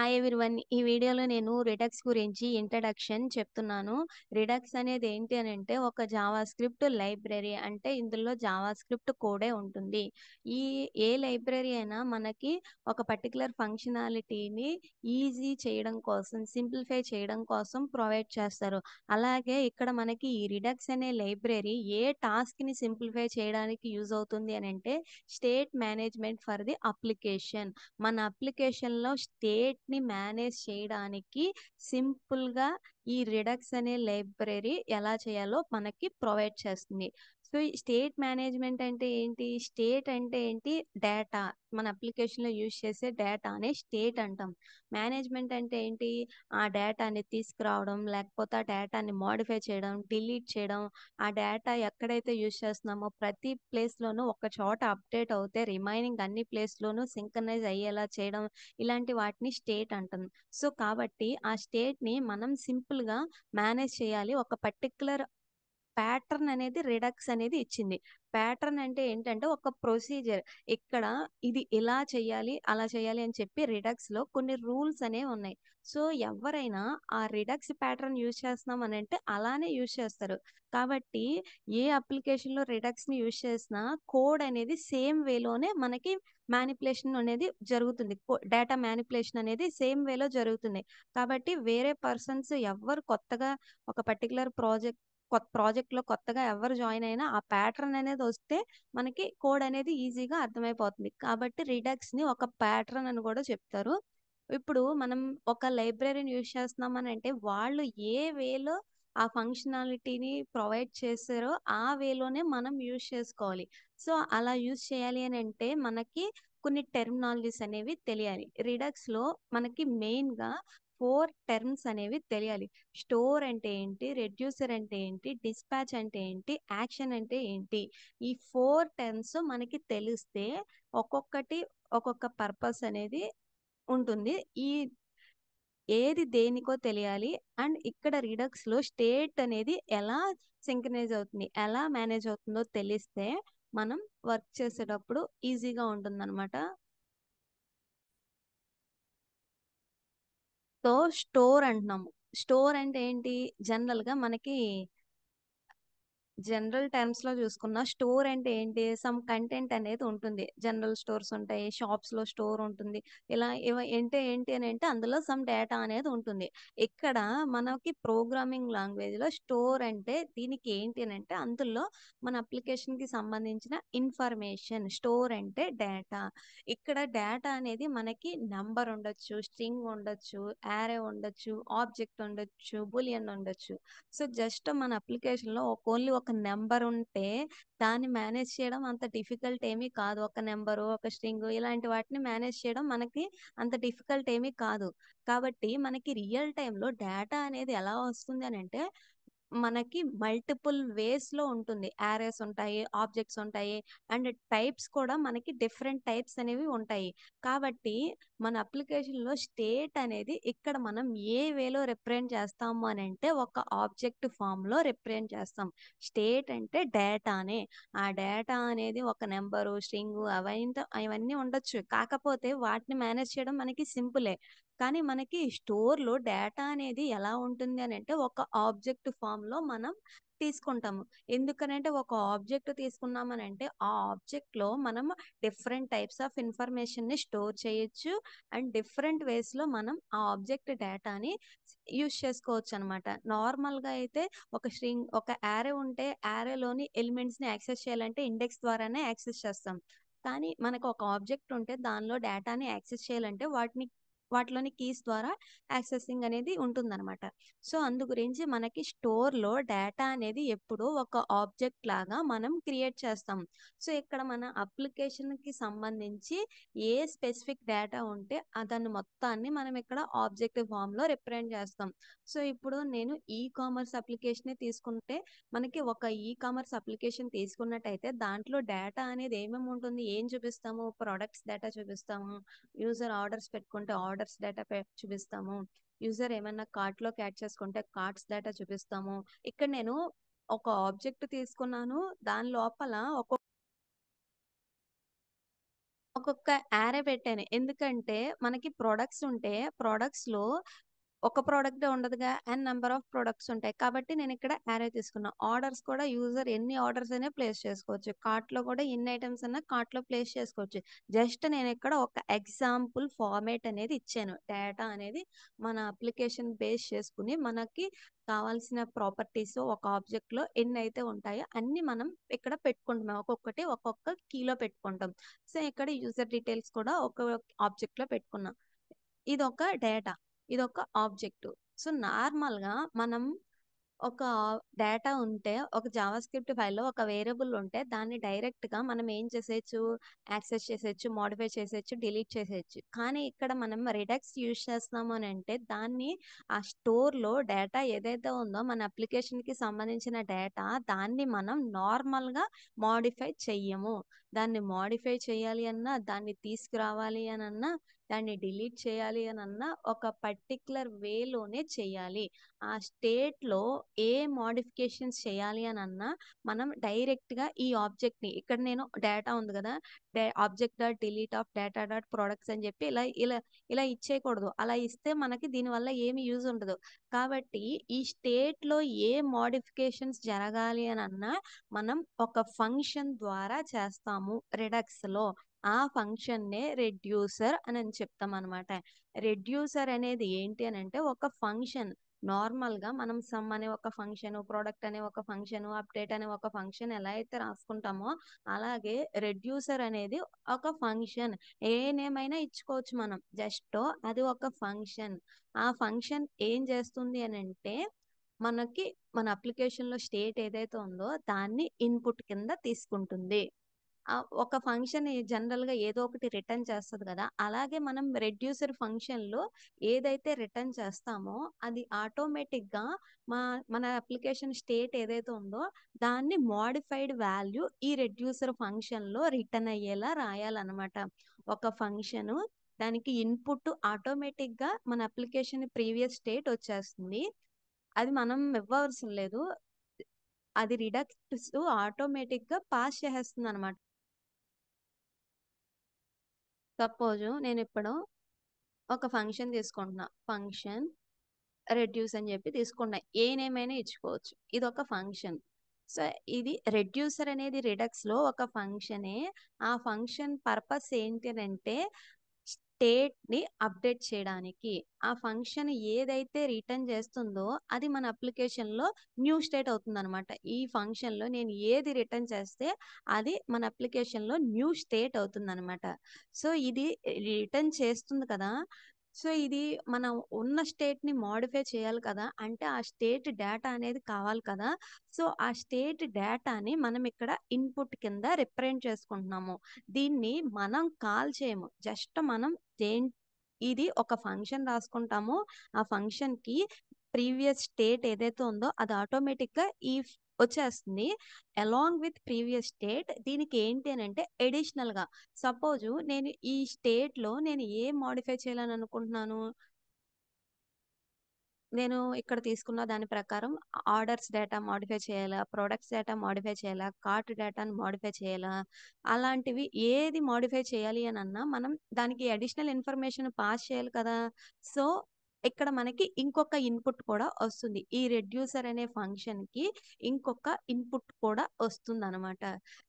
Hi everyone ఈ వీడియోలో నేను రిడక్స్ గురించి ఇంట్రడక్షన్ చెప్తున్నాను రిడక్స్ అనేది ఏంటి అని అంటే ఒక జావా స్క్రిప్ట్ లైబ్రరీ అంటే ఇందులో జావా స్క్రిప్ట్ కోడే ఉంటుంది ఈ ఏ లైబ్రరీ అయినా మనకి ఒక పర్టికులర్ ఫంక్షనాలిటీని ఈజీ చేయడం కోసం సింప్లిఫై చేయడం కోసం ప్రొవైడ్ చేస్తారు అలాగే ఇక్కడ మనకి ఈ రిడక్స్ అనే లైబ్రరీ ఏ టాస్క్ని సింప్లిఫై చేయడానికి యూజ్ అవుతుంది అని అంటే state management for the application మన అప్లికేషన్లో స్టేట్ ని మేనేజ్ చేయడానికి సింపుల్ గా ఈ రిడక్స్ అనే లైబ్రరీ ఎలా చేయాలో మనకి ప్రొవైడ్ చేస్తుంది సో ఈ స్టేట్ మేనేజ్మెంట్ అంటే ఏంటి స్టేట్ అంటే ఏంటి డేటా మన అప్లికేషన్ లో యూజ్ చేసే అనే స్టేట్ అంటాం మేనేజ్మెంట్ అంటే ఏంటి ఆ డేటాని తీసుకురావడం లేకపోతే ఆ డేటాని మోడిఫై చేయడం డిలీట్ చేయడం ఆ డేటా ఎక్కడైతే యూజ్ చేస్తున్నామో ప్రతి ప్లేస్ లోనూ ఒక చోట అప్డేట్ అవుతే రిమైనింగ్ అన్ని ప్లేస్ లోనూ సింకనైజ్ అయ్యేలా చేయడం ఇలాంటి వాటిని స్టేట్ అంటాం సో కాబట్టి ఆ స్టేట్ ని మనం సింపుల్ గా మేనేజ్ చేయాలి ఒక పర్టికులర్ ప్యాటర్న్ అనేది రిడక్స్ అనేది ఇచ్చింది ప్యాటర్న్ అంటే ఏంటంటే ఒక ప్రొసీజర్ ఇక్కడ ఇది ఇలా చేయాలి అలా చేయాలి అని చెప్పి రిడక్స్ లో కొన్ని రూల్స్ అనేవి ఉన్నాయి సో ఎవరైనా ఆ రిడక్స్ ప్యాటర్న్ యూజ్ చేస్తున్నాం అని అంటే అలానే యూజ్ చేస్తారు కాబట్టి ఏ అప్లికేషన్ లో రిడక్స్ ని యూజ్ చేసినా కోడ్ అనేది సేమ్ వేలోనే మనకి మ్యానిపులేషన్ అనేది జరుగుతుంది డేటా మ్యానిపులేషన్ అనేది సేమ్ వేలో జరుగుతుంది కాబట్టి వేరే పర్సన్స్ ఎవరు కొత్తగా ఒక పర్టికులర్ ప్రాజెక్ట్ కొత్త ప్రాజెక్ట్ లో కొత్తగా ఎవరు జాయిన్ అయినా ఆ ప్యాటర్న్ అనేది వస్తే మనకి కోడ్ అనేది ఈజీగా అర్థమైపోతుంది కాబట్టి రిడక్స్ ని ఒక ప్యాటర్న్ అని కూడా చెప్తారు ఇప్పుడు మనం ఒక లైబ్రరీని యూజ్ చేస్తున్నాం అంటే వాళ్ళు ఏ వేలో ఆ ఫంక్షనాలిటీని ప్రొవైడ్ చేశారో ఆ వేలోనే మనం యూజ్ చేసుకోవాలి సో అలా యూజ్ చేయాలి అని అంటే మనకి కొన్ని టెర్మినాలజీస్ అనేవి తెలియాలి రిడక్స్ లో మనకి మెయిన్గా ఫోర్ టర్మ్స్ అనేవి తెలియాలి స్టోర్ అంటే ఏంటి రెడ్యూసర్ అంటే ఏంటి డిస్పాచ్ అంటే ఏంటి యాక్షన్ అంటే ఏంటి ఈ ఫోర్ టర్మ్స్ మనకి తెలిస్తే ఒక్కొక్కటి ఒక్కొక్క పర్పస్ అనేది ఉంటుంది ఈ ఏది దేనికో తెలియాలి అండ్ ఇక్కడ రిడక్స్ లో స్టేట్ అనేది ఎలా సింక్రనైజ్ అవుతుంది ఎలా మేనేజ్ అవుతుందో తెలిస్తే మనం వర్క్ చేసేటప్పుడు ఈజీగా ఉంటుంది అనమాట సో స్టోర్ అంటున్నాము స్టోర్ అంటే ఏంటి జనరల్ గా మనకి జనరల్ టర్మ్స్ లో చూసుకున్న స్టోర్ అంటే ఏంటి సమ్ కంటెంట్ అనేది ఉంటుంది జనరల్ స్టోర్స్ ఉంటాయి షాప్స్ లో స్టోర్ ఉంటుంది ఇలా ఏంటి ఏంటి అని అంటే అందులో సమ్ డేటా అనేది ఉంటుంది ఇక్కడ మనకి ప్రోగ్రామింగ్ లాంగ్వేజ్ లో స్టోర్ అంటే దీనికి ఏంటి అని అంటే అందులో మన అప్లికేషన్ కి సంబంధించిన ఇన్ఫర్మేషన్ స్టోర్ అంటే డేటా ఇక్కడ డేటా అనేది మనకి నంబర్ ఉండొచ్చు స్ట్రింగ్ ఉండొచ్చు యారే ఉండొచ్చు ఆబ్జెక్ట్ ఉండొచ్చు బులియన్ ఉండొచ్చు సో జస్ట్ మన అప్లికేషన్ లో ఓన్లీ ఒక నెంబర్ ఉంటే దాన్ని మేనేజ్ చేయడం అంత డిఫికల్ట్ ఏమీ కాదు ఒక నెంబరు ఒక స్ట్రింగ్ ఇలాంటి వాటిని మేనేజ్ చేయడం మనకి అంత డిఫికల్ట్ ఏమీ కాదు కాబట్టి మనకి రియల్ టైంలో డేటా అనేది ఎలా వస్తుంది అని అంటే మనకి మల్టిపుల్ వేస్ లో ఉంటుంది యారేస్ ఉంటాయి ఆబ్జెక్ట్స్ ఉంటాయి అండ్ టైప్స్ కూడా మనకి డిఫరెంట్ టైప్స్ అనేవి ఉంటాయి కాబట్టి మన అప్లికేషన్ లో స్టేట్ అనేది ఇక్కడ మనం ఏ వేలో రిప్రజెంట్ చేస్తాము అని అంటే ఒక ఆబ్జెక్ట్ ఫామ్ లో రిప్రజెంట్ చేస్తాం స్టేట్ అంటే డేటానే ఆ డేటా అనేది ఒక నెంబరు స్ట్రింగ్ అవన్నీ ఉండొచ్చు కాకపోతే వాటిని మేనేజ్ చేయడం మనకి సింపులే కానీ మనకి స్టోర్లో డేటా అనేది ఎలా ఉంటుంది అని అంటే ఒక ఆబ్జెక్ట్ ఫామ్ లో మనం తీసుకుంటాము ఎందుకనంటే ఒక ఆబ్జెక్ట్ తీసుకున్నామని అంటే ఆ ఆబ్జెక్ట్ లో మనం డిఫరెంట్ టైప్స్ ఆఫ్ ఇన్ఫర్మేషన్ ని స్టోర్ చేయొచ్చు అండ్ డిఫరెంట్ వేస్ లో మనం ఆ ఆబ్జెక్ట్ డేటాని యూస్ చేసుకోవచ్చు అనమాట నార్మల్ గా అయితే ఒక స్ట్రింగ్ ఒక యారే ఉంటే యారేలోని ఎలిమెంట్స్ ని యాక్సెస్ చేయాలంటే ఇండెక్స్ ద్వారానే యాక్సెస్ చేస్తాం కానీ మనకు ఒక ఆబ్జెక్ట్ ఉంటే దానిలో డేటాని యాక్సెస్ చేయాలంటే వాటిని వాటిలోని కీస్ ద్వారా యాక్సెసింగ్ అనేది ఉంటుంది అనమాట సో అందు గురించి మనకి స్టోర్లో డేటా అనేది ఎప్పుడో ఒక ఆబ్జెక్ట్ లాగా మనం క్రియేట్ చేస్తాం సో ఇక్కడ మన అప్లికేషన్ కి సంబంధించి ఏ స్పెసిఫిక్ డేటా ఉంటే దాన్ని మొత్తాన్ని మనం ఇక్కడ ఆబ్జెక్ట్ లో రిప్రజెంట్ చేస్తాం సో ఇప్పుడు నేను ఈ కామర్స్ అప్లికేషన్ తీసుకుంటే మనకి ఒక ఈ కామర్స్ అప్లికేషన్ తీసుకున్నట్టయితే దాంట్లో డేటా అనేది ఏమేమి ఉంటుంది ఏం చూపిస్తాము ప్రొడక్ట్స్ డేటా చూపిస్తాము యూజర్ ఆర్డర్స్ పెట్టుకుంటే ఆర్డర్ ఆర్డర్స్ డేటా చూపిస్తాము యూజర్ ఏమైనా లో క్యాచ్ చేసుకుంటే కార్ట్స్ డేటా చూపిస్తాము ఇక్కడ నేను ఒక ఆబ్జెక్ట్ తీసుకున్నాను దాని లోపల ఒక్కొక్క ఒక్కొక్క యారే పెట్టాను ఎందుకంటే మనకి ప్రొడక్ట్స్ ఉంటే ప్రొడక్ట్స్ లో ఒక ప్రోడక్ట్ ఉండదుగా అండ్ నెంబర్ ఆఫ్ ప్రొడక్ట్స్ ఉంటాయి కాబట్టి నేను ఇక్కడ యారే తీసుకున్నా ఆర్డర్స్ కూడా యూజర్ ఎన్ని ఆర్డర్స్ అయినా ప్లేస్ చేసుకోవచ్చు కార్ట్లో కూడా ఎన్ని ఐటమ్స్ అయినా కార్ట్లో ప్లేస్ చేసుకోవచ్చు జస్ట్ నేను ఇక్కడ ఒక ఎగ్జాంపుల్ ఫార్మేట్ అనేది ఇచ్చాను డేటా అనేది మన అప్లికేషన్ బేస్ చేసుకుని మనకి కావాల్సిన ప్రాపర్టీస్ ఒక ఆబ్జెక్ట్లో ఎన్ని అయితే ఉంటాయో అన్ని మనం ఇక్కడ పెట్టుకుంటాం ఒక్కొక్కటి ఒక్కొక్క కీలో పెట్టుకుంటాం సో ఇక్కడ యూజర్ డీటెయిల్స్ కూడా ఒక ఆబ్జెక్ట్లో పెట్టుకున్నాం ఇది ఒక డేటా ఇది ఒక ఆబ్జెక్ట్ సో నార్మల్ గా మనం ఒక డేటా ఉంటే ఒక జావా స్క్రిప్ట్ ఫైల్లో ఒక వేరియబుల్ ఉంటే దాన్ని డైరెక్ట్ గా మనం ఏం చేసేచ్చు యాక్సెస్ చేసేచ్చు మోడిఫై చేసేచ్చు డిలీట్ చేసేచ్చు కానీ ఇక్కడ మనం రిడక్స్ యూజ్ చేస్తున్నాము అని అంటే దాన్ని ఆ స్టోర్ లో డేటా ఏదైతే ఉందో మన అప్లికేషన్ కి సంబంధించిన డేటా దాన్ని మనం నార్మల్ గా మోడిఫై చెయ్యము దాన్ని మాడిఫై చేయాలి అన్నా దాన్ని తీసుకురావాలి అని అన్నా దాన్ని డిలీట్ చేయాలి అని అన్నా ఒక పర్టికులర్ వేలోనే చేయాలి ఆ స్టేట్లో ఏ మాడిఫికేషన్స్ చేయాలి అని అన్నా మనం డైరెక్ట్గా ఈ ఆబ్జెక్ట్ని ఇక్కడ నేను డేటా ఉంది కదా object dot delete of data dot products అని చెప్పి ఇలా ఇలా ఇలా ఇచ్చేయకూడదు అలా ఇస్తే మనకి దీనివల్ల ఏమి యూజ్ ఉండదు కాబట్టి ఈ స్టేట్ లో ఏ మోడిఫికేషన్స్ జరగాలి అని అన్నా మనం ఒక ఫంక్షన్ ద్వారా చేస్తాము రిడక్స్ లో ఆ ఫంక్షన్ నే రెడ్యూసర్ అని చెప్తాం అనమాట రెడ్యూసర్ అనేది ఏంటి అని అంటే ఒక ఫంక్షన్ నార్మల్ గా మనం సమ్ అనే ఒక ఫంక్షన్ ప్రోడక్ట్ అనే ఒక ఫంక్షన్ అప్డేట్ అనే ఒక ఫంక్షన్ ఎలా అయితే రాసుకుంటామో అలాగే రెడ్యూసర్ అనేది ఒక ఫంక్షన్ ఏ నేమైనా ఇచ్చుకోవచ్చు మనం జస్ట్ అది ఒక ఫంక్షన్ ఆ ఫంక్షన్ ఏం చేస్తుంది అని అంటే మనకి మన అప్లికేషన్ లో స్టేట్ ఏదైతే ఉందో దాన్ని ఇన్పుట్ కింద తీసుకుంటుంది ఒక ఫంక్షన్ జనరల్ గా ఏదో ఒకటి రిటర్న్ చేస్తుంది కదా అలాగే మనం రెడ్యూసర్ ఫంక్షన్ లో ఏదైతే రిటర్న్ చేస్తామో అది ఆటోమేటిక్ గా మా మన అప్లికేషన్ స్టేట్ ఏదైతే ఉందో దాన్ని మోడిఫైడ్ వాల్యూ ఈ రెడ్యూసర్ ఫంక్షన్ లో రిటర్న్ అయ్యేలా రాయాలన్నమాట ఒక ఫంక్షన్ దానికి ఇన్పుట్ ఆటోమేటిక్ గా మన అప్లికేషన్ ప్రీవియస్ స్టేట్ వచ్చేస్తుంది అది మనం ఇవ్వవలసిన లేదు అది రిడక్ట్స్ ఆటోమేటిక్ గా పాస్ చేసేస్తుంది అనమాట సపోజ్ నేను ఇప్పుడు ఒక ఫంక్షన్ తీసుకుంటున్నా ఫంక్షన్ రెడ్యూస్ అని చెప్పి తీసుకున్నా ఏ నేమ్ అయినా ఇచ్చుకోవచ్చు ఇది ఒక ఫంక్షన్ సో ఇది రెడ్యూసర్ అనేది రిడక్స్లో ఒక ఫంక్షనే ఆ ఫంక్షన్ పర్పస్ ఏంటి అంటే స్టేట్ ని అప్డేట్ చేయడానికి ఆ ఫంక్షన్ ఏదైతే రిటర్న్ చేస్తుందో అది మన అప్లికేషన్లో న్యూ స్టేట్ అవుతుందన్నమాట ఈ ఫంక్షన్ లో నేను ఏది రిటర్న్ చేస్తే అది మన అప్లికేషన్లో న్యూ స్టేట్ అవుతుందన్నమాట సో ఇది రిటర్న్ చేస్తుంది కదా సో ఇది మనం ఉన్న స్టేట్ ని మోడిఫై చేయాలి కదా అంటే ఆ స్టేట్ డేటా అనేది కావాలి కదా సో ఆ స్టేట్ డేటాని మనం ఇక్కడ ఇన్పుట్ కింద రిప్రజెంట్ చేసుకుంటున్నాము దీన్ని మనం కాల్ చేయము జస్ట్ మనం ఇది ఒక ఫంక్షన్ రాసుకుంటాము ఆ ఫంక్షన్ కి ప్రీవియస్ స్టేట్ ఏదైతే ఉందో అది ఆటోమేటిక్ గా ఈ వచ్చేస్తుంది అలాంగ్ విత్ ప్రీవియస్ స్టేట్ దీనికి ఏంటి అని అంటే గా సపోజ్ నేను ఈ స్టేట్ లో నేను ఏం మాడిఫై చేయాలని అనుకుంటున్నాను నేను ఇక్కడ తీసుకున్న దాని ప్రకారం ఆర్డర్స్ డేటా మాడిఫై చేయాలా ప్రొడక్ట్స్ డేటా మాడిఫై చేయాలా కార్ట్ డేటాను మాడిఫై చేయాలా అలాంటివి ఏది మాడిఫై చేయాలి అని అన్నా మనం దానికి అడిషనల్ ఇన్ఫర్మేషన్ పాస్ చేయాలి కదా సో ఇక్కడ మనకి ఇంకొక ఇన్పుట్ కూడా వస్తుంది ఈ రెడ్యూసర్ అనే ఫంక్షన్ కి ఇంకొక ఇన్పుట్ కూడా వస్తుంది అనమాట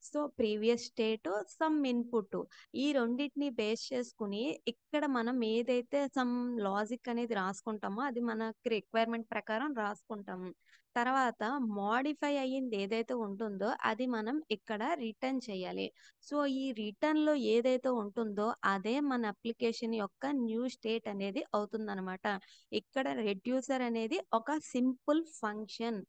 so previous state some input ఈ రెండింటిని బేస్ చేసుకుని ఇక్కడ మనం ఏదైతే సమ్ లాజిక్ అనేది రాసుకుంటామో అది మనకి రిక్వైర్మెంట్ ప్రకారం రాసుకుంటాము తర్వాత మోడిఫై అయ్యింది ఏదైతే ఉంటుందో అది మనం ఇక్కడ రిటర్న్ చేయాలి సో ఈ రిటర్న్లో ఏదైతే ఉంటుందో అదే మన అప్లికేషన్ యొక్క న్యూ స్టేట్ అనేది అవుతుందనమాట ఇక్కడ రెడ్యూసర్ అనేది ఒక సింపుల్ ఫంక్షన్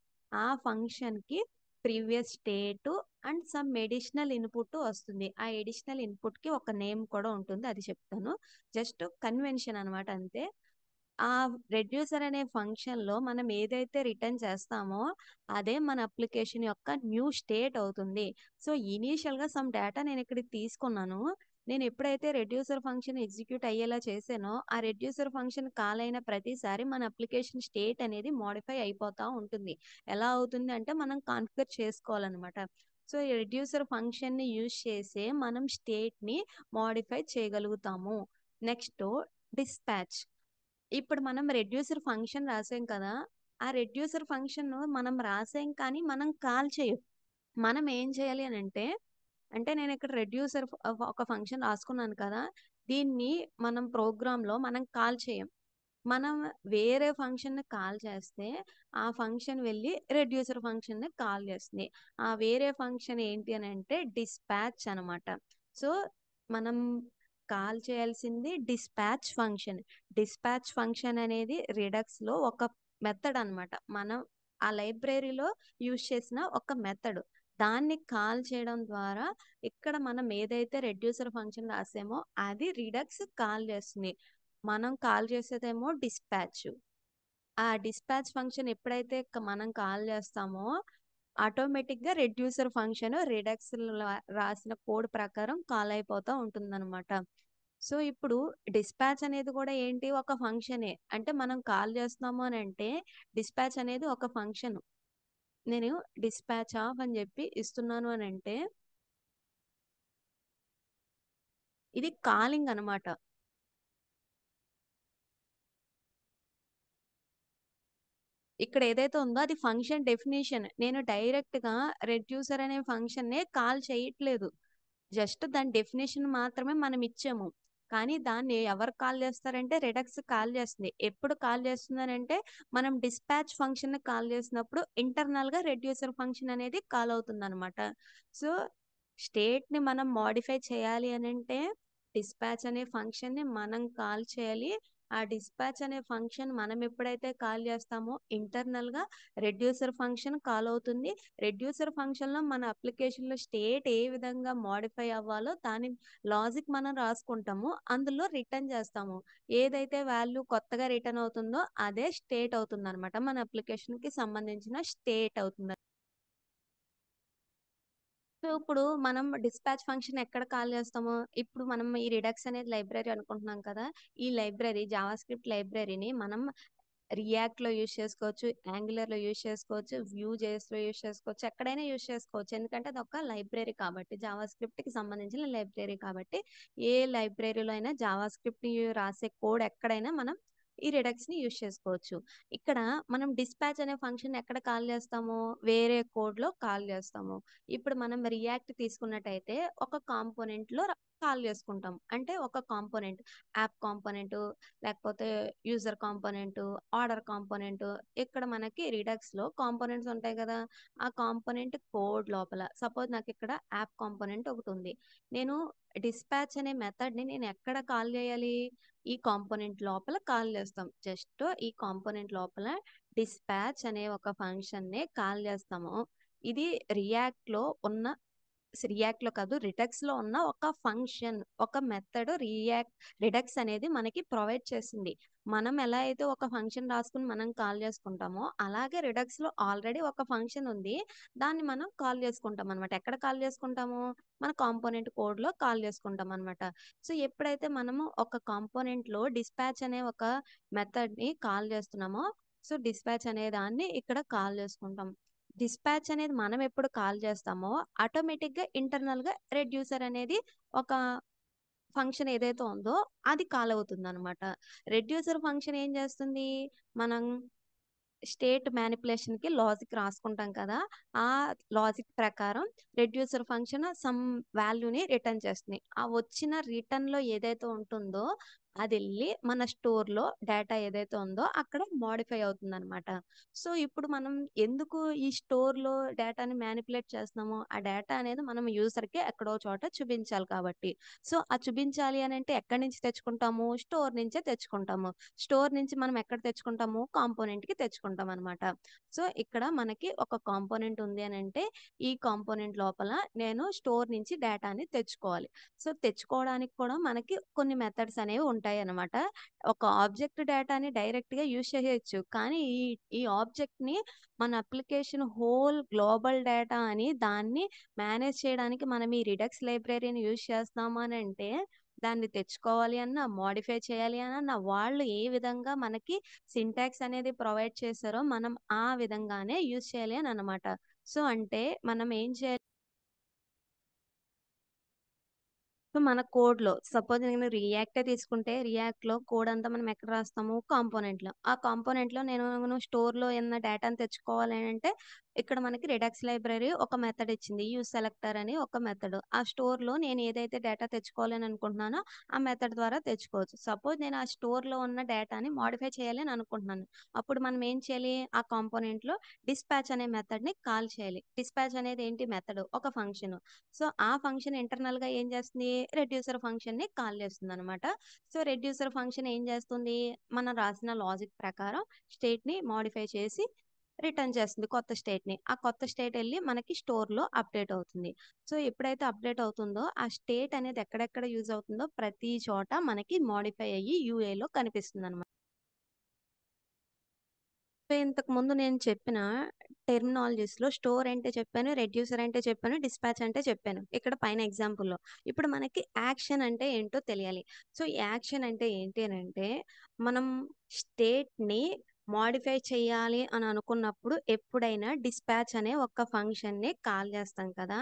ఆ ఫంక్షన్కి previous state and some additional input వస్తుంది ఆ ఎడిషనల్ ఇన్పుట్కి ఒక నేమ్ కూడా ఉంటుంది అది చెప్తాను జస్ట్ కన్వెన్షన్ అనమాట అంతే ఆ రెడ్యూసర్ అనే ఫంక్షన్ లో మనం ఏదైతే రిటర్న్ చేస్తామో అదే మన అప్లికేషన్ యొక్క న్యూ స్టేట్ అవుతుంది సో ఇనీషియల్ గా సమ్ డేటా నేను ఇక్కడ తీసుకున్నాను నేను ఎప్పుడైతే రెడ్యూసర్ ఫంక్షన్ ఎగ్జిక్యూట్ అయ్యేలా చేసానో ఆ రెడ్యూసర్ ఫంక్షన్ కాల్ అయిన ప్రతిసారి మన అప్లికేషన్ స్టేట్ అనేది మోడిఫై అయిపోతూ ఉంటుంది ఎలా అవుతుంది అంటే మనం కాన్ఫిగర్ చేసుకోవాలన్నమాట సో రెడ్యూసర్ రెడ్యూసర్ ఫంక్షన్ని యూజ్ చేసే మనం స్టేట్ని మోడిఫై చేయగలుగుతాము నెక్స్ట్ డిస్పాచ్ ఇప్పుడు మనం రెడ్యూసర్ ఫంక్షన్ రాసాం కదా ఆ రెడ్యూసర్ ఫంక్షన్ మనం రాసాం కానీ మనం కాల్ చేయం మనం ఏం చేయాలి అని అంటే అంటే నేను ఇక్కడ రెడ్యూసర్ ఒక ఫంక్షన్ రాసుకున్నాను కదా దీన్ని మనం ప్రోగ్రాంలో మనం కాల్ చేయం మనం వేరే ఫంక్షన్ని కాల్ చేస్తే ఆ ఫంక్షన్ వెళ్ళి రెడ్యూసర్ ఫంక్షన్ని కాల్ చేస్తుంది ఆ వేరే ఫంక్షన్ ఏంటి అని అంటే డిస్పాచ్ అనమాట సో మనం కాల్ చేయాల్సింది డిస్పాచ్ ఫంక్షన్ డిస్పాచ్ ఫంక్షన్ అనేది రిడక్స్ లో ఒక మెథడ్ అనమాట మనం ఆ లైబ్రరీలో యూజ్ చేసిన ఒక మెథడ్ దాన్ని కాల్ చేయడం ద్వారా ఇక్కడ మనం ఏదైతే రెడ్యూసర్ ఫంక్షన్ రాసామో అది రిడక్స్ కాల్ చేస్తుంది మనం కాల్ చేసేదేమో డిస్పాచ్ ఆ డిస్పాచ్ ఫంక్షన్ ఎప్పుడైతే మనం కాల్ చేస్తామో ఆటోమేటిక్గా రెడ్యూసర్ ఫంక్షన్ రిడక్స్ రాసిన కోడ్ ప్రకారం కాల్ అయిపోతూ ఉంటుంది అనమాట సో ఇప్పుడు డిస్పాచ్ అనేది కూడా ఏంటి ఒక ఫంక్షనే అంటే మనం కాల్ చేస్తున్నాము అని అంటే డిస్పాచ్ అనేది ఒక ఫంక్షన్ నేను డిస్పాచ్ ఆఫ్ అని చెప్పి ఇస్తున్నాను అని అంటే ఇది కాలింగ్ అనమాట ఇక్కడ ఏదైతే ఉందో అది ఫంక్షన్ డెఫినేషన్ నేను డైరెక్ట్ గా రెడ్యూసర్ అనే ఫంక్షన్ నే కాల్ చేయట్లేదు జస్ట్ దాని డెఫినేషన్ మాత్రమే మనం ఇచ్చాము కానీ దాన్ని ఎవరు కాల్ చేస్తారంటే రిడక్స్ కాల్ చేస్తుంది ఎప్పుడు కాల్ చేస్తుందనంటే మనం డిస్పాచ్ ఫంక్షన్ కాల్ చేసినప్పుడు ఇంటర్నల్ గా రెడ్యూసర్ ఫంక్షన్ అనేది కాల్ అవుతుంది అనమాట సో స్టేట్ ని మనం మాడిఫై చేయాలి అని అంటే డిస్పాచ్ అనే ఫంక్షన్ ని మనం కాల్ చేయాలి ఆ డిస్పాచ్ అనే ఫంక్షన్ మనం ఎప్పుడైతే కాల్ చేస్తామో ఇంటర్నల్ గా రెడ్యూసర్ ఫంక్షన్ కాల్ అవుతుంది రెడ్యూసర్ ఫంక్షన్ లో మన అప్లికేషన్ లో స్టేట్ ఏ విధంగా మోడిఫై అవ్వాలో దాని లాజిక్ మనం రాసుకుంటాము అందులో రిటర్న్ చేస్తాము ఏదైతే వాల్యూ కొత్తగా రిటర్న్ అవుతుందో అదే స్టేట్ అవుతుంది మన అప్లికేషన్ కి సంబంధించిన స్టేట్ అవుతుంది ఇప్పుడు మనం డిస్పాచ్ ఫంక్షన్ ఎక్కడ కాల్ చేస్తామో ఇప్పుడు మనం ఈ రిడక్స్ అనేది లైబ్రరీ అనుకుంటున్నాం కదా ఈ లైబ్రరీ జావా స్క్రిప్ట్ లైబ్రరీని మనం రియాక్ట్ లో యూజ్ చేసుకోవచ్చు యాంగులర్ లో యూజ్ చేసుకోవచ్చు వ్యూ జేస్ లో యూజ్ చేసుకోవచ్చు ఎక్కడైనా యూజ్ చేసుకోవచ్చు ఎందుకంటే అది ఒక లైబ్రరీ కాబట్టి జావా స్క్రిప్ట్ కి సంబంధించిన లైబ్రరీ కాబట్టి ఏ లైబ్రరీలో అయినా జావా స్క్రిప్ట్ రాసే కోడ్ ఎక్కడైనా మనం ఈ రిడక్స్ ని యూజ్ చేసుకోవచ్చు ఇక్కడ మనం డిస్పాచ్ అనే ఫంక్షన్ ఎక్కడ కాల్ చేస్తాము వేరే కోడ్ లో కాల్ చేస్తాము ఇప్పుడు మనం రియాక్ట్ తీసుకున్నట్టయితే ఒక కాంపోనెంట్ లో కాల్ చేసుకుంటాం అంటే ఒక కాంపోనెంట్ యాప్ కాంపోనెంట్ లేకపోతే యూజర్ కాంపోనెంట్ ఆర్డర్ కాంపోనెంట్ ఇక్కడ మనకి రీడక్స్ లో కాంపోనెంట్స్ ఉంటాయి కదా ఆ కాంపోనెంట్ కోడ్ లోపల సపోజ్ నాకు ఇక్కడ యాప్ కాంపోనెంట్ ఒకటి ఉంది నేను డిస్పాచ్ అనే మెథడ్ ని నేను ఎక్కడ కాల్ చేయాలి ఈ కాంపోనెంట్ లోపల కాల్ చేస్తాం జస్ట్ ఈ కాంపోనెంట్ లోపల డిస్పాచ్ అనే ఒక ఫంక్షన్ ని కాల్ చేస్తాము ఇది రియాక్ట్ లో ఉన్న రియాక్ట్ లో కాదు రిటెక్స్ లో ఉన్న ఒక ఫంక్షన్ ఒక మెథడ్ రియాక్ట్ రిటక్స్ అనేది మనకి ప్రొవైడ్ చేసింది మనం ఎలా అయితే ఒక ఫంక్షన్ రాసుకుని మనం కాల్ చేసుకుంటామో అలాగే రిడక్స్ లో ఆల్రెడీ ఒక ఫంక్షన్ ఉంది దాన్ని మనం కాల్ చేసుకుంటాం అనమాట ఎక్కడ కాల్ చేసుకుంటాము మన కాంపోనెంట్ కోడ్ లో కాల్ చేసుకుంటాం అనమాట సో ఎప్పుడైతే మనము ఒక కాంపోనెంట్ లో డిస్పాచ్ అనే ఒక మెథడ్ ని కాల్ చేస్తున్నామో సో డిస్పాచ్ అనే దాన్ని ఇక్కడ కాల్ చేసుకుంటాం డిస్పాచ్ అనేది మనం ఎప్పుడు కాల్ చేస్తామో ఆటోమేటిక్గా ఇంటర్నల్గా రెడ్యూసర్ అనేది ఒక ఫంక్షన్ ఏదైతే ఉందో అది కాల్ అవుతుంది అనమాట రెడ్యూసర్ ఫంక్షన్ ఏం చేస్తుంది మనం స్టేట్ మ్యానిపులేషన్కి లాజిక్ రాసుకుంటాం కదా ఆ లాజిక్ ప్రకారం రెడ్యూసర్ ఫంక్షన్ సమ్ వాల్యూని రిటర్న్ చేస్తుంది ఆ వచ్చిన రిటర్న్లో ఏదైతే ఉంటుందో అది వెళ్ళి మన స్టోర్ లో డేటా ఏదైతే ఉందో అక్కడ మోడిఫై అవుతుంది అనమాట సో ఇప్పుడు మనం ఎందుకు ఈ స్టోర్ లో డేటాని మ్యానిపులేట్ చేస్తున్నాము ఆ డేటా అనేది మనం యూజర్ కి ఎక్కడో చోట చూపించాలి కాబట్టి సో ఆ చూపించాలి అని అంటే ఎక్కడి నుంచి తెచ్చుకుంటాము స్టోర్ నుంచే తెచ్చుకుంటాము స్టోర్ నుంచి మనం ఎక్కడ తెచ్చుకుంటాము కాంపోనెంట్ కి తెచ్చుకుంటాం అనమాట సో ఇక్కడ మనకి ఒక కాంపోనెంట్ ఉంది అని అంటే ఈ కాంపోనెంట్ లోపల నేను స్టోర్ నుంచి డేటాని తెచ్చుకోవాలి సో తెచ్చుకోవడానికి కూడా మనకి కొన్ని మెథడ్స్ అనేవి ఉంటాయి ఉంటాయి అనమాట ఒక ఆబ్జెక్ట్ డేటాని డైరెక్ట్ గా యూజ్ చేయొచ్చు కానీ ఈ ఈ ఆబ్జెక్ట్ ని మన అప్లికేషన్ హోల్ గ్లోబల్ డేటా అని దాన్ని మేనేజ్ చేయడానికి మనం ఈ రిడక్స్ లైబ్రరీని యూజ్ అని అంటే దాన్ని తెచ్చుకోవాలి అన్న మోడిఫై చేయాలి అన్న వాళ్ళు ఏ విధంగా మనకి సింటాక్స్ అనేది ప్రొవైడ్ చేశారో మనం ఆ విధంగానే యూజ్ చేయాలి అని అనమాట సో అంటే మనం ఏం చేయాలి సో మన కోడ్ లో సపోజ్ నేను రియాక్ట్ తీసుకుంటే రియాక్ట్ లో కోడ్ అంతా మనం ఎక్కడ రాస్తాము కాంపోనెంట్ లో ఆ కాంపోనెంట్ లో నేను స్టోర్ లో ఏమైనా డేటాను తెచ్చుకోవాలి అంటే ఇక్కడ మనకి రిడాక్స్ లైబ్రరీ ఒక మెథడ్ ఇచ్చింది యూస్ సెలెక్టర్ అని ఒక మెథడ్ ఆ స్టోర్ లో నేను ఏదైతే డేటా తెచ్చుకోవాలని అనుకుంటున్నానో ఆ మెథడ్ ద్వారా తెచ్చుకోవచ్చు సపోజ్ నేను ఆ స్టోర్ లో ఉన్న డేటాని మాడిఫై అని అనుకుంటున్నాను అప్పుడు మనం ఏం చేయాలి ఆ కాంపోనెంట్ లో డిస్పాచ్ అనే మెథడ్ ని కాల్ చేయాలి డిస్పాచ్ అనేది ఏంటి మెథడ్ ఒక ఫంక్షన్ సో ఆ ఫంక్షన్ ఇంటర్నల్ గా ఏం చేస్తుంది రెడ్యూసర్ ఫంక్షన్ ని కాల్ చేస్తుంది అనమాట సో రెడ్యూసర్ ఫంక్షన్ ఏం చేస్తుంది మనం రాసిన లాజిక్ ప్రకారం స్టేట్ ని మాడిఫై చేసి రిటర్న్ చేస్తుంది కొత్త స్టేట్ ని ఆ కొత్త స్టేట్ వెళ్ళి మనకి స్టోర్ లో అప్డేట్ అవుతుంది సో ఎప్పుడైతే అప్డేట్ అవుతుందో ఆ స్టేట్ అనేది ఎక్కడెక్కడ యూజ్ అవుతుందో ప్రతి చోట మనకి మాడిఫై అయ్యి యూఏలో కనిపిస్తుంది అనమాట ఇంతకు ముందు నేను చెప్పిన టెర్మినాలజీస్లో స్టోర్ అంటే చెప్పాను రెడ్యూసర్ అంటే చెప్పాను డిస్పాచ్ అంటే చెప్పాను ఇక్కడ పైన లో ఇప్పుడు మనకి యాక్షన్ అంటే ఏంటో తెలియాలి సో యాక్షన్ అంటే ఏంటి అని అంటే మనం స్టేట్ ని మాడిఫై చేయాలి అని అనుకున్నప్పుడు ఎప్పుడైనా డిస్పాచ్ అనే ఒక ఫంక్షన్ని కాల్ చేస్తాం కదా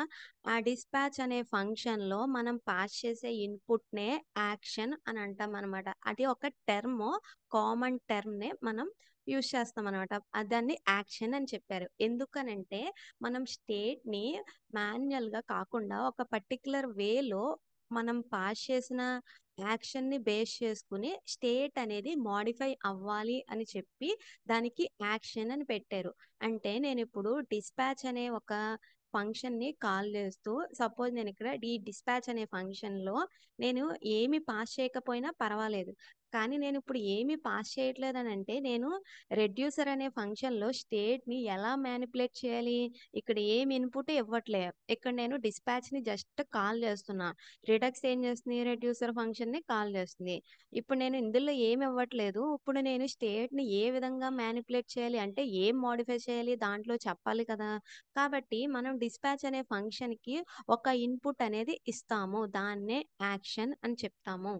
ఆ డిస్పాచ్ అనే ఫంక్షన్ లో మనం పాస్ చేసే ఇన్పుట్ నే యాక్షన్ అని అంటాం అనమాట అది ఒక టర్మ్ కామన్ నే మనం యూజ్ చేస్తాం అనమాట దాన్ని యాక్షన్ అని చెప్పారు ఎందుకనంటే మనం స్టేట్ని మాన్యువల్గా కాకుండా ఒక పర్టికులర్ వేలో మనం పాస్ చేసిన యాక్షన్ని బేస్ చేసుకుని స్టేట్ అనేది మాడిఫై అవ్వాలి అని చెప్పి దానికి యాక్షన్ అని పెట్టారు అంటే నేను ఇప్పుడు డిస్పాచ్ అనే ఒక ఫంక్షన్ని కాల్ చేస్తూ సపోజ్ నేను ఇక్కడ ఈ డిస్పాచ్ అనే ఫంక్షన్ లో నేను ఏమి పాస్ చేయకపోయినా పర్వాలేదు కానీ నేను ఇప్పుడు ఏమి పాస్ చేయట్లేదు అని అంటే నేను రెడ్యూసర్ అనే ఫంక్షన్లో స్టేట్ని ఎలా మ్యానిపులేట్ చేయాలి ఇక్కడ ఏం ఇన్పుట్ ఇవ్వట్లే ఇక్కడ నేను డిస్పాచ్ని జస్ట్ కాల్ చేస్తున్నా రిడక్స్ ఏం చేస్తుంది రెడ్యూసర్ ఫంక్షన్ ని కాల్ చేస్తుంది ఇప్పుడు నేను ఇందులో ఏమి ఇవ్వట్లేదు ఇప్పుడు నేను స్టేట్ని ఏ విధంగా మ్యానిపులేట్ చేయాలి అంటే ఏం మోడిఫై చేయాలి దాంట్లో చెప్పాలి కదా కాబట్టి మనం డిస్పాచ్ అనే ఫంక్షన్ కి ఒక ఇన్పుట్ అనేది ఇస్తాము దాన్నే యాక్షన్ అని చెప్తాము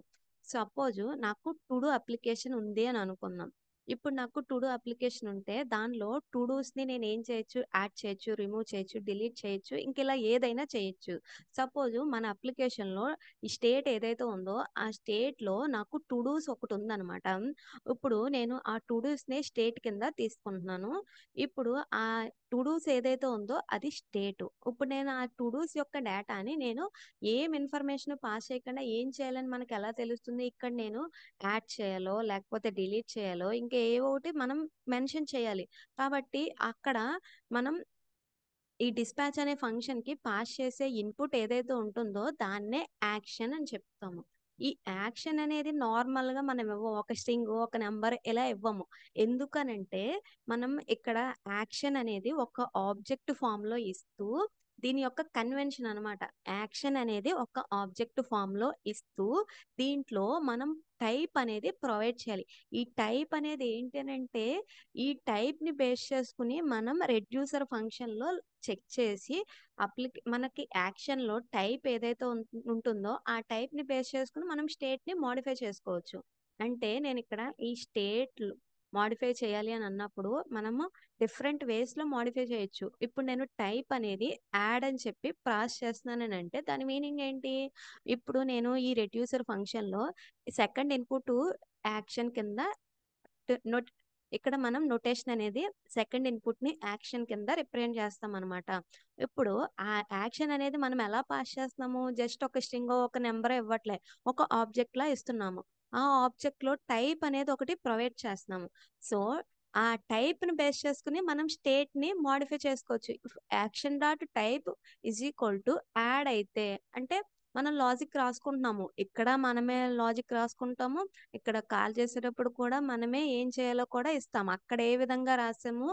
సపోజ్ నాకు టుడు అప్లికేషన్ ఉంది అని అనుకుందాం ఇప్పుడు నాకు టుడు అప్లికేషన్ ఉంటే దానిలో టుడూస్ని నేను ఏం చేయొచ్చు యాడ్ చేయొచ్చు రిమూవ్ చేయొచ్చు డిలీట్ చేయొచ్చు ఇంకెలా ఏదైనా చేయొచ్చు సపోజ్ మన అప్లికేషన్లో ఈ స్టేట్ ఏదైతే ఉందో ఆ స్టేట్లో నాకు టుడూస్ ఒకటి ఉందనమాట ఇప్పుడు నేను ఆ టుడూస్ని స్టేట్ కింద తీసుకుంటున్నాను ఇప్పుడు ఆ టుడూస్ ఏదైతే ఉందో అది స్టేట్ ఇప్పుడు నేను ఆ టుడూస్ యొక్క డేటాని నేను ఏం ఇన్ఫర్మేషన్ పాస్ చేయకుండా ఏం చేయాలని మనకు ఎలా తెలుస్తుంది ఇక్కడ నేను యాడ్ చేయాలో లేకపోతే డిలీట్ చేయాలో ఇంకా ఏ ఒకటి మనం మెన్షన్ చేయాలి కాబట్టి అక్కడ మనం ఈ డిస్పాచ్ అనే ఫంక్షన్కి పాస్ చేసే ఇన్పుట్ ఏదైతే ఉంటుందో దాన్నే యాక్షన్ అని చెప్తాము ఈ యాక్షన్ అనేది నార్మల్ గా మనం ఇవ్వము ఒక స్ట్రింగ్ ఒక నెంబర్ ఇలా ఇవ్వము ఎందుకనంటే మనం ఇక్కడ యాక్షన్ అనేది ఒక ఆబ్జెక్ట్ ఫామ్ లో ఇస్తూ దీని యొక్క కన్వెన్షన్ అనమాట యాక్షన్ అనేది ఒక ఆబ్జెక్ట్ ఫామ్ లో ఇస్తూ దీంట్లో మనం టైప్ అనేది ప్రొవైడ్ చేయాలి ఈ టైప్ అనేది అంటే ఈ టైప్ ని బేస్ చేసుకుని మనం రెడ్యూసర్ ఫంక్షన్ లో చెక్ చేసి అప్లికే మనకి యాక్షన్ లో టైప్ ఏదైతే ఉంటుందో ఆ టైప్ ని బేస్ చేసుకుని మనం స్టేట్ ని మోడిఫై చేసుకోవచ్చు అంటే నేను ఇక్కడ ఈ స్టేట్ మాడిఫై చేయాలి అని అన్నప్పుడు మనము డిఫరెంట్ వేస్ లో మాడిఫై చేయొచ్చు ఇప్పుడు నేను టైప్ అనేది యాడ్ అని చెప్పి పాస్ అని అంటే దాని మీనింగ్ ఏంటి ఇప్పుడు నేను ఈ రెడ్యూసర్ ఫంక్షన్ లో సెకండ్ ఇన్పుట్ యాక్షన్ కింద నోట్ ఇక్కడ మనం నోటేషన్ అనేది సెకండ్ ఇన్పుట్ ని యాక్షన్ కింద రిప్రజెంట్ చేస్తాం అనమాట ఇప్పుడు ఆ యాక్షన్ అనేది మనం ఎలా పాస్ చేస్తున్నాము జస్ట్ ఒక స్ట్రింగ్ ఒక నెంబర్ ఇవ్వట్లే ఒక ఆబ్జెక్ట్ లా ఇస్తున్నాము ఆ ఆబ్జెక్ట్ లో టైప్ అనేది ఒకటి ప్రొవైడ్ చేస్తున్నాము సో ఆ టైప్ ని బేస్ చేసుకుని మనం స్టేట్ ని మోడిఫై చేసుకోవచ్చు action dot type is equal to add అయితే అంటే మనం లాజిక్ రాసుకుంటున్నాము ఇక్కడ మనమే లాజిక్ రాసుకుంటాము ఇక్కడ కాల్ చేసేటప్పుడు కూడా మనమే ఏం చేయాలో కూడా ఇస్తాము అక్కడ ఏ విధంగా రాసాము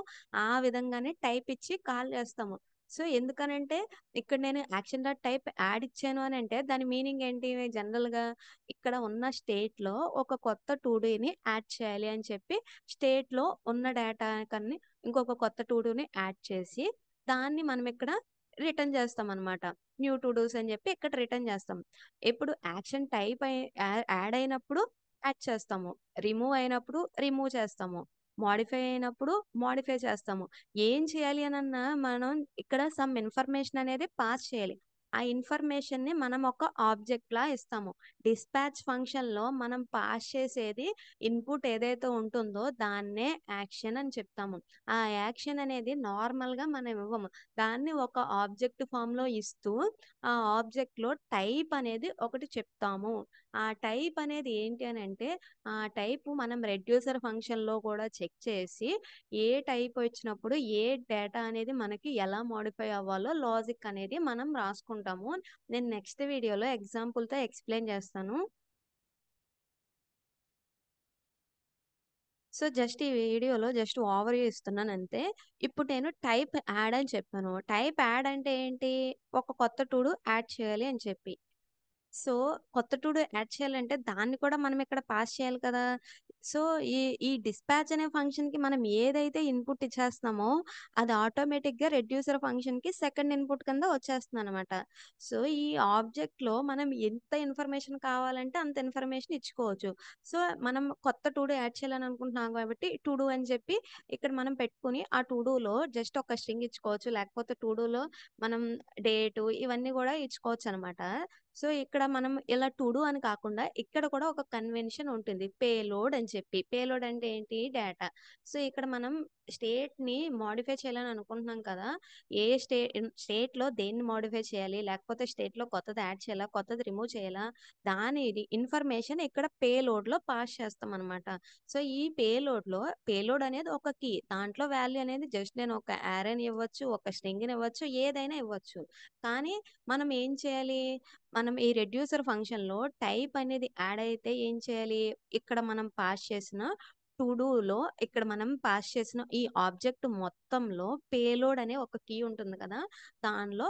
ఆ విధంగానే టైప్ ఇచ్చి కాల్ చేస్తాము సో ఎందుకనంటే ఇక్కడ నేను యాక్షన్ డాట్ టైప్ యాడ్ ఇచ్చాను అని అంటే దాని మీనింగ్ ఏంటి జనరల్గా ఇక్కడ ఉన్న స్టేట్లో ఒక కొత్త టూడీని యాడ్ చేయాలి అని చెప్పి స్టేట్లో ఉన్న డేటా కన్నీ ఇంకొక కొత్త టూడీని యాడ్ చేసి దాన్ని మనం ఇక్కడ రిటర్న్ చేస్తాం అనమాట న్యూ టూడూస్ అని చెప్పి ఇక్కడ రిటర్న్ చేస్తాం ఇప్పుడు యాక్షన్ టైప్ యాడ్ అయినప్పుడు యాడ్ చేస్తాము రిమూవ్ అయినప్పుడు రిమూవ్ చేస్తాము మోడిఫై అయినప్పుడు మోడిఫై చేస్తాము ఏం చేయాలి అని అన్నా మనం ఇక్కడ సమ్ ఇన్ఫర్మేషన్ అనేది పాస్ చేయాలి ఆ ఇన్ఫర్మేషన్ ని మనం ఒక ఆబ్జెక్ట్ లా ఇస్తాము డిస్పాచ్ ఫంక్షన్ లో మనం పాస్ చేసేది ఇన్పుట్ ఏదైతే ఉంటుందో దాన్నే యాక్షన్ అని చెప్తాము ఆ యాక్షన్ అనేది నార్మల్ గా మనం ఇవ్వము దాన్ని ఒక ఆబ్జెక్ట్ ఫామ్ లో ఇస్తూ ఆ ఆబ్జెక్ట్ లో టైప్ అనేది ఒకటి చెప్తాము ఆ టైప్ అనేది ఏంటి అని అంటే ఆ టైప్ మనం రెడ్యూసర్ ఫంక్షన్ లో కూడా చెక్ చేసి ఏ టైప్ వచ్చినప్పుడు ఏ డేటా అనేది మనకి ఎలా మోడిఫై అవ్వాలో లాజిక్ అనేది మనం రాసుకుంటాం నేర్చుకుంటాము నేను నెక్స్ట్ వీడియోలో ఎగ్జాంపుల్తో ఎక్స్ప్లెయిన్ చేస్తాను సో జస్ట్ ఈ వీడియోలో జస్ట్ ఓవర్ వ్యూ ఇస్తున్నాను అంతే ఇప్పుడు నేను టైప్ యాడ్ అని చెప్పాను టైప్ యాడ్ అంటే ఏంటి ఒక కొత్త టూడు యాడ్ చేయాలి అని చెప్పి సో కొత్త టూడు యాడ్ చేయాలంటే దాన్ని కూడా మనం ఇక్కడ పాస్ చేయాలి కదా సో ఈ ఈ డిస్పాచ్ అనే ఫంక్షన్ కి మనం ఏదైతే ఇన్పుట్ ఇచ్చేస్తామో అది ఆటోమేటిక్ గా రెడ్యూసర్ ఫంక్షన్ కి సెకండ్ ఇన్పుట్ కింద వచ్చేస్తుంది అనమాట సో ఈ ఆబ్జెక్ట్ లో మనం ఎంత ఇన్ఫర్మేషన్ కావాలంటే అంత ఇన్ఫర్మేషన్ ఇచ్చుకోవచ్చు సో మనం కొత్త టూడు యాడ్ చేయాలని అనుకుంటున్నాం కాబట్టి టూడు అని చెప్పి ఇక్కడ మనం పెట్టుకుని ఆ టు జస్ట్ ఒక స్ట్రింగ్ ఇచ్చుకోవచ్చు లేకపోతే టు మనం డేటు ఇవన్నీ కూడా ఇచ్చుకోవచ్చు అనమాట సో ఇక్కడ మనం ఇలా టుడు అని కాకుండా ఇక్కడ కూడా ఒక కన్వెన్షన్ ఉంటుంది పేలోడ్ అని చెప్పి పేలోడ్ అంటే ఏంటి డేటా సో ఇక్కడ మనం స్టేట్ ని మోడిఫై చేయాలని అనుకుంటున్నాం కదా ఏ స్టేట్ స్టేట్ లో దేన్ని మోడిఫై చేయాలి లేకపోతే స్టేట్ లో కొత్తది యాడ్ చేయాలా కొత్తది రిమూవ్ చేయాలా దాని ఇన్ఫర్మేషన్ ఇక్కడ పేలోడ్ లో పాస్ చేస్తాం అనమాట సో ఈ పేలోడ్ లో పేలోడ్ అనేది ఒక కీ దాంట్లో వాల్యూ అనేది జస్ట్ నేను ఒక యారన్ ఇవ్వచ్చు ఒక స్ట్రింగ్ ఇవ్వచ్చు ఏదైనా ఇవ్వచ్చు కానీ మనం ఏం చేయాలి మనం ఈ రెడ్యూసర్ ఫంక్షన్ లో టైప్ అనేది యాడ్ అయితే ఏం చేయాలి? ఇక్కడ మనం పాస్ చేసిన టు లో ఇక్కడ మనం పాస్ చేసిన ఈ ఆబ్జెక్ట్ మొత్తంలో పేలోడ్ అనే ఒక కీ ఉంటుంది కదా! దానిలో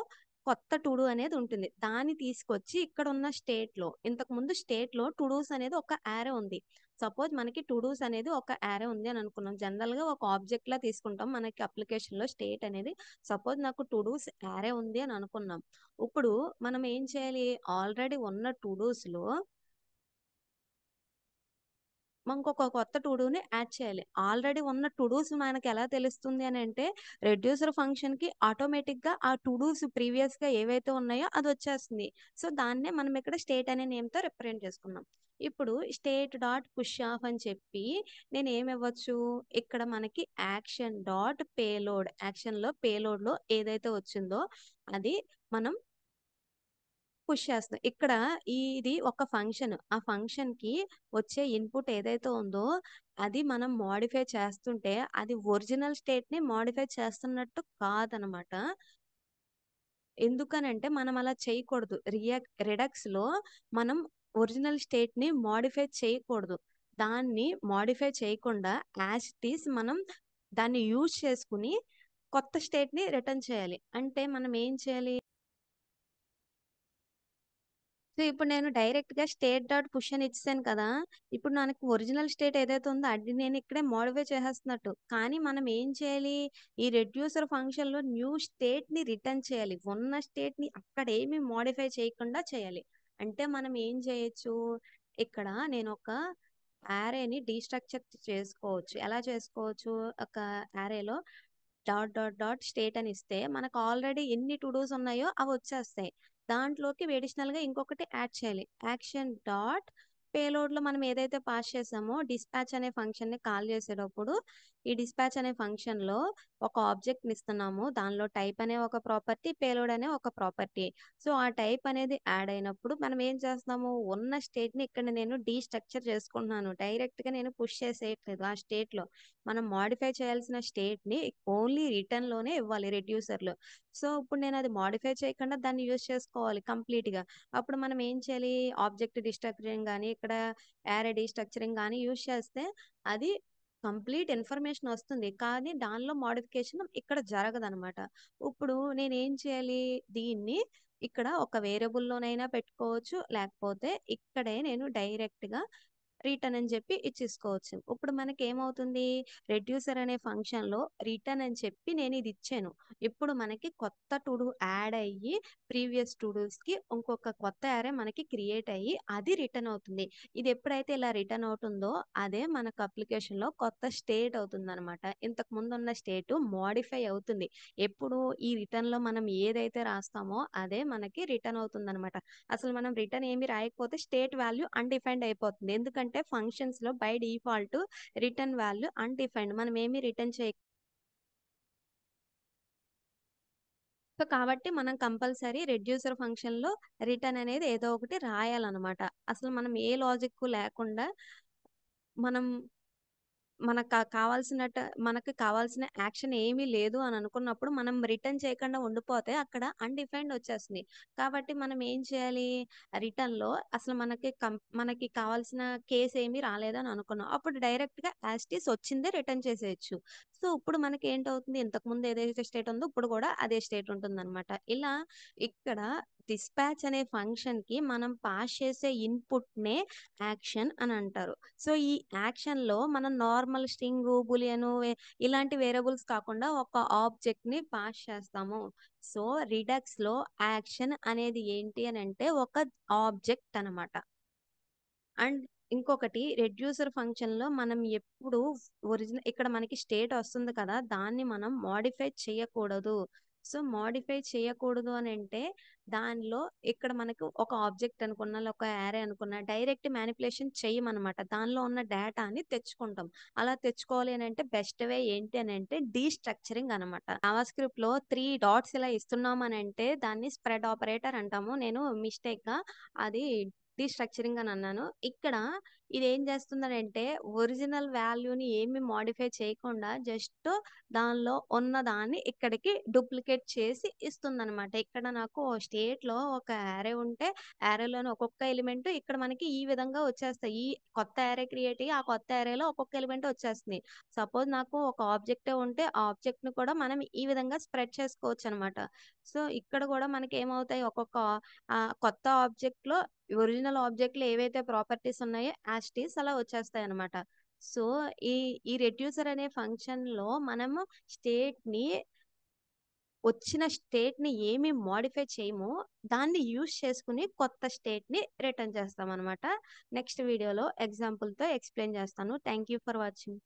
కొత్త టు డూ అనేది ఉంటుంది. దాన్ని తీసుకొచ్చి ఇక్కడ ఉన్న స్టేట్ లో ఇంతకు ముందు స్టేట్ లో డూస్ అనేది ఒక యారే ఉంది. సపోజ్ మనకి టు డూస్ అనేది ఒక యారే ఉంది అని అనుకున్నాం జనరల్ గా ఒక ఆబ్జెక్ట్ లా తీసుకుంటాం మనకి అప్లికేషన్ లో స్టేట్ అనేది సపోజ్ నాకు టు డూస్ యారే ఉంది అని అనుకున్నాం ఇప్పుడు మనం ఏం చేయాలి ఆల్రెడీ ఉన్న టు డూస్ లో మనకు ఒక కొత్త టుడూని యాడ్ చేయాలి ఆల్రెడీ ఉన్న టుడూస్ మనకి ఎలా తెలుస్తుంది అని అంటే రెడ్యూసర్ ఫంక్షన్ కి ఆటోమేటిక్ గా ఆ టుడూస్ గా ఏవైతే ఉన్నాయో అది వచ్చేస్తుంది సో దాన్నే మనం ఇక్కడ స్టేట్ అనే తో రిప్రజెంట్ చేసుకున్నాం ఇప్పుడు స్టేట్ డాట్ పుష్ ఆఫ్ అని చెప్పి నేను ఏమివ్వచ్చు ఇక్కడ మనకి యాక్షన్ డాట్ పేలోడ్ యాక్షన్లో పేలోడ్లో ఏదైతే వచ్చిందో అది మనం పుష్ చేస్తాం ఇక్కడ ఇది ఒక ఫంక్షన్ ఆ ఫంక్షన్కి వచ్చే ఇన్పుట్ ఏదైతే ఉందో అది మనం మోడిఫై చేస్తుంటే అది ఒరిజినల్ స్టేట్ని మోడిఫై చేస్తున్నట్టు కాదనమాట ఎందుకనంటే మనం అలా చేయకూడదు రియాక్ రిడక్స్లో మనం ఒరిజినల్ స్టేట్ ని మాడిఫై చేయకూడదు దాన్ని మాడిఫై చేయకుండా యాజ్ ఇట్ ఈస్ మనం దాన్ని యూజ్ చేసుకుని కొత్త స్టేట్ ని రిటర్న్ చేయాలి అంటే మనం ఏం చేయాలి సో ఇప్పుడు నేను డైరెక్ట్ గా స్టేట్ డాట్ పుష్ అని ఇచ్చాను కదా ఇప్పుడు నాకు ఒరిజినల్ స్టేట్ ఏదైతే ఉందో అది నేను ఇక్కడే మోడిఫై చేసేస్తున్నట్టు కానీ మనం ఏం చేయాలి ఈ రెడ్యూసర్ ఫంక్షన్ లో న్యూ స్టేట్ ని రిటర్న్ చేయాలి ఉన్న స్టేట్ ని అక్కడ ఏమి మోడిఫై చేయకుండా చేయాలి అంటే మనం ఏం చేయొచ్చు ఇక్కడ నేను ఒక యారేని డీస్ట్రక్చర్ చేసుకోవచ్చు ఎలా చేసుకోవచ్చు ఒక యారేలో డాట్ డాట్ డాట్ స్టేట్ అని ఇస్తే మనకు ఆల్రెడీ ఎన్ని డోస్ ఉన్నాయో అవి వచ్చేస్తాయి దాంట్లోకి గా ఇంకొకటి యాడ్ చేయాలి యాక్షన్ డాట్ లో మనం ఏదైతే పాస్ చేసామో డిస్పాచ్ అనే ఫంక్షన్ ని కాల్ చేసేటప్పుడు ఈ డిస్పాచ్ అనే ఫంక్షన్ లో ఒక ఆబ్జెక్ట్ ని ఇస్తున్నాము దానిలో టైప్ అనే ఒక ప్రాపర్టీ పేలోడ్ అనే ఒక ప్రాపర్టీ సో ఆ టైప్ అనేది యాడ్ అయినప్పుడు మనం ఏం చేస్తున్నాము ఉన్న స్టేట్ ని ఇక్కడ నేను డీస్ట్రక్చర్ చేసుకుంటున్నాను డైరెక్ట్ గా నేను పుష్ చేసేయట్లేదు ఆ స్టేట్ లో మనం మాడిఫై చేయాల్సిన స్టేట్ ని ఓన్లీ రిటర్న్ లోనే ఇవ్వాలి రెడ్యూసర్ లో సో ఇప్పుడు నేను అది మాడిఫై చేయకుండా దాన్ని యూజ్ చేసుకోవాలి కంప్లీట్ గా అప్పుడు మనం ఏం చేయాలి ఆబ్జెక్ట్ డిస్ట్రక్చరింగ్ కానీ ఇక్కడ యాడ్ డిస్ట్రక్చరింగ్ కానీ యూజ్ చేస్తే అది కంప్లీట్ ఇన్ఫర్మేషన్ వస్తుంది కానీ దానిలో మోడిఫికేషన్ ఇక్కడ జరగదనమాట ఇప్పుడు నేను ఏం చేయాలి దీన్ని ఇక్కడ ఒక వేరియబుల్లోనైనా పెట్టుకోవచ్చు లేకపోతే ఇక్కడే నేను డైరెక్ట్గా రిటర్న్ అని చెప్పి ఇచ్చేసుకోవచ్చు ఇప్పుడు మనకి ఏమవుతుంది రెడ్యూసర్ అనే ఫంక్షన్ లో రిటర్న్ అని చెప్పి నేను ఇది ఇచ్చాను ఇప్పుడు మనకి కొత్త టూడు యాడ్ అయ్యి ప్రీవియస్ టుడూస్ కి ఇంకొక కొత్త యారే మనకి క్రియేట్ అయ్యి అది రిటర్న్ అవుతుంది ఇది ఎప్పుడైతే ఇలా రిటర్న్ అవుతుందో అదే మనకు అప్లికేషన్ లో కొత్త స్టేట్ అవుతుంది అనమాట ఇంతకు ముందు ఉన్న స్టేట్ మోడిఫై అవుతుంది ఎప్పుడు ఈ రిటర్న్ లో మనం ఏదైతే రాస్తామో అదే మనకి రిటర్న్ అవుతుంది అనమాట అసలు మనం రిటర్న్ ఏమి రాయకపోతే స్టేట్ వాల్యూ అన్డిఫైన్డ్ అయిపోతుంది ఎందుకంటే ఏంటంటే లో by default return value undefined మనం ఏమి రిటర్న్ చేయ సో కాబట్టి మనం కంపల్సరీ రెడ్యూసర్ ఫంక్షన్ లో రిటర్న్ అనేది ఏదో ఒకటి రాయాలన్నమాట అసలు మనం ఏ లాజిక్ లేకుండా మనం మనకు కావాల్సినట్టు మనకు కావాల్సిన యాక్షన్ ఏమీ లేదు అని అనుకున్నప్పుడు మనం రిటర్న్ చేయకుండా ఉండిపోతే అక్కడ అన్డిఫైన్డ్ వచ్చేస్తుంది కాబట్టి మనం ఏం చేయాలి రిటర్న్ లో అసలు మనకి మనకి కావాల్సిన కేసు ఏమీ రాలేదని అనుకున్నాం అప్పుడు డైరెక్ట్ గా యాస్టీస్ వచ్చిందే రిటర్న్ చేసేయచ్చు సో ఇప్పుడు మనకి ఏంటవుతుంది ఇంతకు ముందు ఏదైతే స్టేట్ ఉందో ఇప్పుడు కూడా అదే స్టేట్ ఉంటుంది అనమాట ఇలా ఇక్కడ డిస్పాచ్ అనే ఫంక్షన్ కి మనం పాస్ చేసే ఇన్పుట్ నే యాక్షన్ అని అంటారు సో ఈ యాక్షన్ లో మనం నార్మల్ స్ట్రింగ్ బులియన్ ఇలాంటి వేరియబుల్స్ కాకుండా ఒక ఆబ్జెక్ట్ ని పాస్ చేస్తాము సో రిడక్స్ లో యాక్షన్ అనేది ఏంటి అని అంటే ఒక ఆబ్జెక్ట్ అనమాట అండ్ ఇంకొకటి రెడ్యూసర్ ఫంక్షన్ లో మనం ఎప్పుడు ఒరిజినల్ ఇక్కడ మనకి స్టేట్ వస్తుంది కదా దాన్ని మనం మోడిఫై చేయకూడదు సో మోడిఫై చేయకూడదు అని అంటే దానిలో ఇక్కడ మనకు ఒక ఆబ్జెక్ట్ అనుకున్నా ఒక యారే అనుకున్నా డైరెక్ట్ మ్యానిపులేషన్ చేయమన్నమాట దానిలో ఉన్న డేటాని తెచ్చుకుంటాం అలా తెచ్చుకోవాలి అని అంటే బెస్ట్ వే ఏంటి అని అంటే డీస్ట్రక్చరింగ్ అనమాట స్క్రిప్ట్ లో త్రీ డాట్స్ ఇలా ఇస్తున్నాం అని అంటే దాన్ని స్ప్రెడ్ ఆపరేటర్ అంటాము నేను మిస్టేక్ గా అది డీస్ట్రక్చరింగ్ అని అన్నాను ఇక్కడ ఇది ఏం చేస్తుందంటే ఒరిజినల్ వాల్యూని ఏమి మోడిఫై చేయకుండా జస్ట్ దానిలో ఉన్న దాన్ని ఇక్కడికి డూప్లికేట్ చేసి ఇస్తుందన్నమాట ఇక్కడ నాకు స్టేట్ లో ఒక యారే ఉంటే యారేలోని ఒక్కొక్క ఎలిమెంట్ ఇక్కడ మనకి ఈ విధంగా వచ్చేస్తాయి ఈ కొత్త యారే క్రియేట్ అయ్యి ఆ కొత్త యారేలో ఒక్కొక్క ఎలిమెంట్ వచ్చేస్తుంది సపోజ్ నాకు ఒక ఆబ్జెక్టే ఉంటే ఆ ఆబ్జెక్ట్ ను కూడా మనం ఈ విధంగా స్ప్రెడ్ చేసుకోవచ్చు అనమాట సో ఇక్కడ కూడా మనకి ఏమవుతాయి ఒక్కొక్క కొత్త ఆబ్జెక్ట్ లో ఒరిజినల్ ఆబ్జెక్ట్ లో ఏవైతే ప్రాపర్టీస్ ఉన్నాయో యాస్టీస్ అలా వచ్చేస్తాయి అనమాట సో ఈ ఈ రెడ్యూసర్ అనే ఫంక్షన్ లో మనము స్టేట్ ని వచ్చిన స్టేట్ ని ఏమి మోడిఫై చేయము దాన్ని యూజ్ చేసుకుని కొత్త స్టేట్ ని రిటర్న్ చేస్తాం అనమాట నెక్స్ట్ వీడియోలో ఎగ్జాంపుల్ తో ఎక్స్ప్లెయిన్ చేస్తాను థ్యాంక్ యూ ఫర్ వాచింగ్